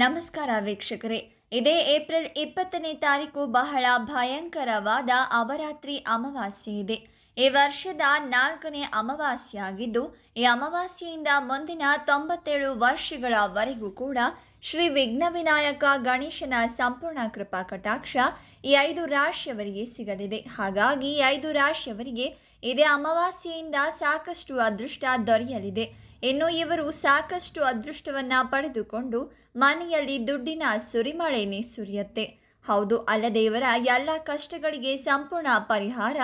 ನಮಸ್ಕಾರ ವೀಕ್ಷಕರೇ ಇದೇ ಏಪ್ರಿಲ್ ಇಪ್ಪತ್ತನೇ ತಾರೀಕು ಬಹಳ ಭಯಂಕರವಾದ ಅವರಾತ್ರಿ ಅಮಾವಾಸ್ಯೆ ಇದೆ ಈ ವರ್ಷದ ನಾಲ್ಕನೇ ಅಮಾವಾಸ್ಯಾಗಿದ್ದು ಈ ಅಮಾವಾಸ್ಯೆಯಿಂದ ಮುಂದಿನ ತೊಂಬತ್ತೇಳು ವರ್ಷಗಳವರೆಗೂ ಕೂಡ ಶ್ರೀ ವಿಘ್ನ ವಿನಾಯಕ ಗಣೇಶನ ಸಂಪೂರ್ಣ ಕೃಪಾ ಕಟಾಕ್ಷ ಈ ಐದು ರಾಶಿಯವರಿಗೆ ಸಿಗಲಿದೆ ಹಾಗಾಗಿ ಐದು ರಾಶಿಯವರಿಗೆ ಇದೇ ಅಮಾವಾಸ್ಯೆಯಿಂದ ಸಾಕಷ್ಟು ಅದೃಷ್ಟ ದೊರೆಯಲಿದೆ ಇನ್ನು ಇವರು ಸಾಕಷ್ಟು ಅದೃಷ್ಟವನ್ನು ಪಡೆದುಕೊಂಡು ಮನೆಯಲ್ಲಿ ದುಡ್ಡಿನ ಸುರಿಮಳೆನೇ ಸುರಿಯತ್ತೆ ಹೌದು ಇವರ ಎಲ್ಲ ಕಷ್ಟಗಳಿಗೆ ಸಂಪೂರ್ಣ ಪರಿಹಾರ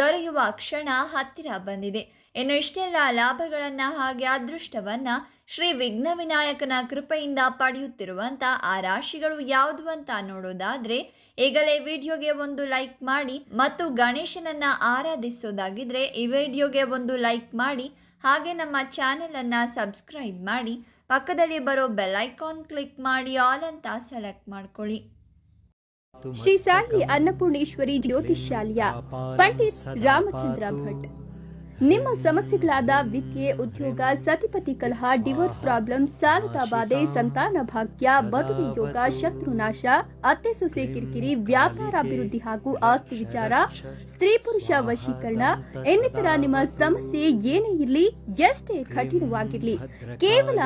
ದೊರೆಯುವ ಕ್ಷಣ ಹತ್ತಿರ ಬಂದಿದೆ ಇನ್ನು ಇಷ್ಟೆಲ್ಲ ಲಾಭಗಳನ್ನು ಹಾಗೆ ಅದೃಷ್ಟವನ್ನು ಶ್ರೀ ವಿಘ್ನ ವಿನಾಯಕನ ಕೃಪೆಯಿಂದ ಪಡೆಯುತ್ತಿರುವಂಥ ಆ ರಾಶಿಗಳು ಯಾವುದು ಅಂತ ನೋಡೋದಾದರೆ ಈಗಲೇ ವಿಡಿಯೋಗೆ ಒಂದು ಲೈಕ್ ಮಾಡಿ ಮತ್ತು ಗಣೇಶನನ್ನು ಆರಾಧಿಸೋದಾಗಿದ್ರೆ ಈ ವಿಡಿಯೋಗೆ ಒಂದು ಲೈಕ್ ಮಾಡಿ ಹಾಗೆ ನಮ್ಮ ಚಾನೆಲನ್ನು ಸಬ್ಸ್ಕ್ರೈಬ್ ಮಾಡಿ ಪಕ್ಕದಲ್ಲಿ ಬರೋ ಬೆಲ್ಲೈಕಾನ್ ಕ್ಲಿಕ್ ಮಾಡಿ ಆಲ್ ಅಂತ ಸೆಲೆಕ್ಟ್ ಮಾಡ್ಕೊಳ್ಳಿ ಶ್ರೀ ಸಾಯಿ ಅನ್ನಪೂರ್ಣೇಶ್ವರಿ ಜ್ಯೋತಿಷ್ಯಾಲಯ ಪಂಡಿತ್ ರಾಮಚಂದ್ರ ಭಟ್ ನಿಮ್ಮ ಸಮಸ್ಯೆಗಳಾದ ವಿದ್ಯೆ ಉದ್ಯೋಗ ಸತಿಪತಿ ಕಲಹ ಡಿವೋರ್ಸ್ ಪ್ರಾಬ್ಲಮ್ ಸಾಲದ ಬಾಧೆ ಸಂತಾನ ಭಾಗ್ಯ ಮದುವೆ ಯೋಗ ಶತ್ರುನಾಶ ಅತ್ತೆ ಸೊಸೆ ಕಿರಿಕಿರಿ ವ್ಯಾಪಾರ ಅಭಿವೃದ್ಧಿ ಹಾಗೂ ಆಸ್ತಿ ವಿಚಾರ ಸ್ತ್ರೀ ಪುರುಷ ವಶೀಕರಣ ಇನ್ನಿತರ ನಿಮ್ಮ ಸಮಸ್ಯೆ ಏನೇ ಇರಲಿ ಎಷ್ಟೇ ಕಠಿಣವಾಗಿರಲಿ ಕೇವಲ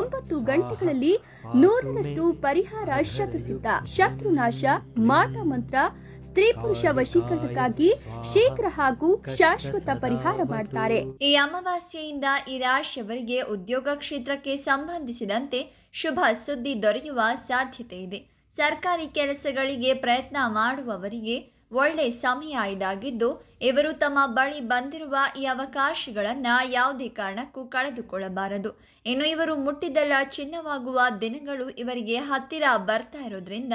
ಒಂಬತ್ತು ಗಂಟೆಗಳಲ್ಲಿ ನೂರರಷ್ಟು ಪರಿಹಾರ ಶತಸಿದ್ಧ ಶತ್ರುನಾಶ ಮಾಟ ಮಂತ್ರ ಸ್ತ್ರೀ ಪುರುಷ ವಶೀಕರಣಕ್ಕಾಗಿ ಶೀಘ್ರ ಹಾಗೂ ಶಾಶ್ವತ ಪರಿಹಾರ ಮಾಡ್ತಾರೆ ಈ ಅಮಾವಾಸ್ಯೆಯಿಂದ ಈ ರಾಶಿಯವರಿಗೆ ಉದ್ಯೋಗ ಕ್ಷೇತ್ರಕ್ಕೆ ಸಂಬಂಧಿಸಿದಂತೆ ಶುಭ ಸುದ್ದಿ ದೊರೆಯುವ ಸಾಧ್ಯತೆ ಇದೆ ಸರ್ಕಾರಿ ಕೆಲಸಗಳಿಗೆ ಪ್ರಯತ್ನ ಮಾಡುವವರಿಗೆ ಒಳ್ಳೆ ಸಮಯ ಇದಾಗಿದ್ದು ಇವರು ತಮ್ಮ ಬಳಿ ಬಂದಿರುವ ಈ ಅವಕಾಶಗಳನ್ನು ಯಾವುದೇ ಕಾರಣಕ್ಕೂ ಕಳೆದುಕೊಳ್ಳಬಾರದು ಇನ್ನು ಇವರು ಮುಟ್ಟಿದ್ದೆಲ್ಲ ಚಿನ್ನವಾಗುವ ದಿನಗಳು ಇವರಿಗೆ ಹತ್ತಿರ ಬರ್ತಾ ಇರೋದ್ರಿಂದ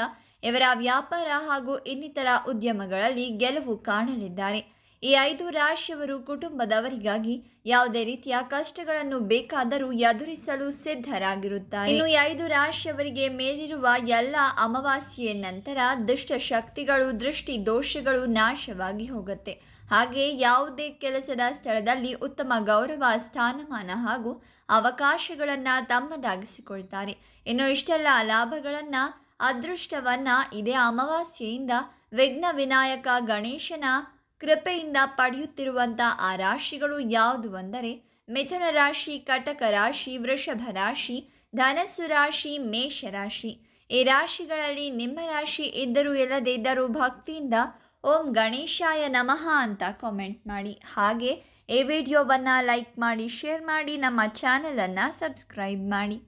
ಇವರ ವ್ಯಾಪಾರ ಹಾಗೂ ಇನ್ನಿತರ ಉದ್ಯಮಗಳಲ್ಲಿ ಗೆಲುವು ಕಾಣಲಿದ್ದಾರೆ ಈ ಐದು ರಾಶಿಯವರು ಕುಟುಂಬದವರಿಗಾಗಿ ಯಾವುದೇ ರೀತಿಯ ಕಷ್ಟಗಳನ್ನು ಬೇಕಾದರೂ ಎದುರಿಸಲು ಸಿದ್ಧರಾಗಿರುತ್ತಾರೆ ಇನ್ನು ಈ ಐದು ರಾಶಿಯವರಿಗೆ ಮೇಲಿರುವ ಎಲ್ಲ ಅಮಾವಾಸ್ಯೆ ನಂತರ ದುಷ್ಟಶಕ್ತಿಗಳು ದೃಷ್ಟಿ ದೋಷಗಳು ನಾಶವಾಗಿ ಹೋಗುತ್ತೆ ಹಾಗೆ ಯಾವುದೇ ಕೆಲಸದ ಸ್ಥಳದಲ್ಲಿ ಉತ್ತಮ ಗೌರವ ಸ್ಥಾನಮಾನ ಹಾಗೂ ಅವಕಾಶಗಳನ್ನು ತಮ್ಮದಾಗಿಸಿಕೊಳ್ತಾರೆ ಇನ್ನು ಇಷ್ಟೆಲ್ಲ ಲಾಭಗಳನ್ನು ಅದೃಷ್ಟವನ್ನು ಇದೇ ಅಮಾವಾಸ್ಯೆಯಿಂದ ವಿಘ್ನ ವಿನಾಯಕ ಗಣೇಶನ ಕೃಪೆಯಿಂದ ಪಡೆಯುತ್ತಿರುವಂಥ ಆ ರಾಶಿಗಳು ಯಾವುದು ಅಂದರೆ ಮಿಥುನ ರಾಶಿ ಕಟಕ ರಾಶಿ ವೃಷಭ ರಾಶಿ ಧನಸ್ಸು ರಾಶಿ ರಾಶಿ ಈ ರಾಶಿಗಳಲ್ಲಿ ನಿಮ್ಮ ರಾಶಿ ಇದ್ದರೂ ಎಲ್ಲದೇ ಇದ್ದರೂ ಭಕ್ತಿಯಿಂದ ಓಂ ಗಣೇಶಾಯ ನಮಃ ಅಂತ ಕಾಮೆಂಟ್ ಮಾಡಿ ಹಾಗೆ ಈ ವಿಡಿಯೋವನ್ನು ಲೈಕ್ ಮಾಡಿ ಶೇರ್ ಮಾಡಿ ನಮ್ಮ ಚಾನಲನ್ನು ಸಬ್ಸ್ಕ್ರೈಬ್ ಮಾಡಿ